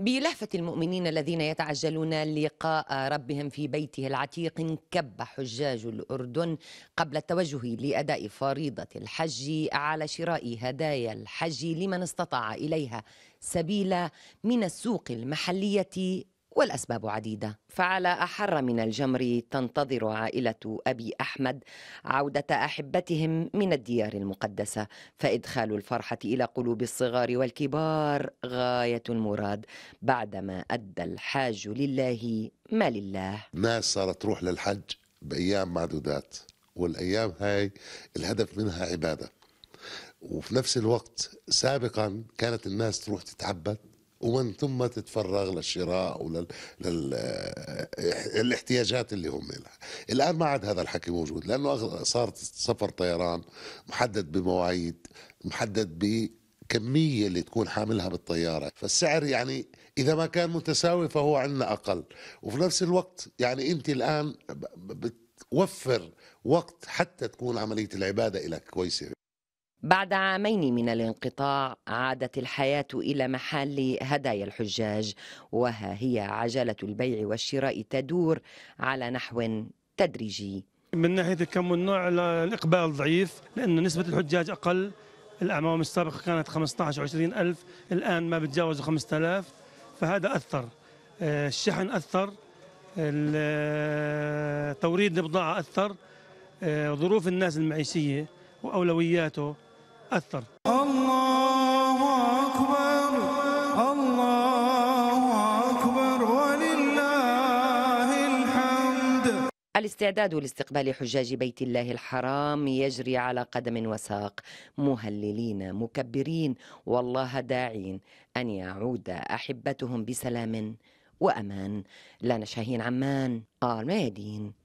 بلهفة المؤمنين الذين يتعجلون لقاء ربهم في بيته العتيق انكب حجاج الأردن قبل التوجه لأداء فريضة الحج على شراء هدايا الحج لمن استطاع إليها سبيلا من السوق المحلية والأسباب عديدة فعلى أحر من الجمر تنتظر عائلة أبي أحمد عودة أحبتهم من الديار المقدسة فإدخال الفرحة إلى قلوب الصغار والكبار غاية المراد بعدما أدى الحاج لله ما لله ناس صارت تروح للحج بأيام معدودات والأيام هاي الهدف منها عبادة وفي نفس الوقت سابقا كانت الناس تروح تتعبد ومن ثم تتفرغ للشراء وللاحتياجات آه، اللي هم لها الآن ما عاد هذا الحكي موجود لأنه صارت سفر طيران محدد بمواعيد محدد بكمية اللي تكون حاملها بالطيارة فالسعر يعني إذا ما كان متساوي فهو عندنا أقل وفي نفس الوقت يعني أنت الآن بتوفر وقت حتى تكون عملية العبادة لك كويسة بعد عامين من الانقطاع عادت الحياة إلى محل هدايا الحجاج وها هي عجلة البيع والشراء تدور على نحو تدريجي من ناحية الكم والنوع الإقبال ضعيف لأن نسبة الحجاج أقل الأعمام السابقة كانت 15 20 ألف الآن ما بتجاوزوا 5000 فهذا أثر آه، الشحن أثر آه، توريد البضاعة أثر آه، ظروف الناس المعيشية وأولوياته أثر الله أكبر الله أكبر ولله الحمد الاستعداد لاستقبال حجاج بيت الله الحرام يجري على قدم وساق مهللين مكبرين والله داعين أن يعود أحبتهم بسلام وأمان لنا شاهين عمان آل مادين